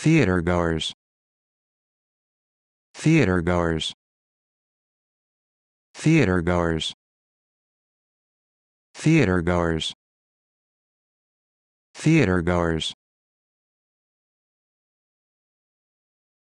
theatergoers theatergoers theatergoers theatergoers theatergoers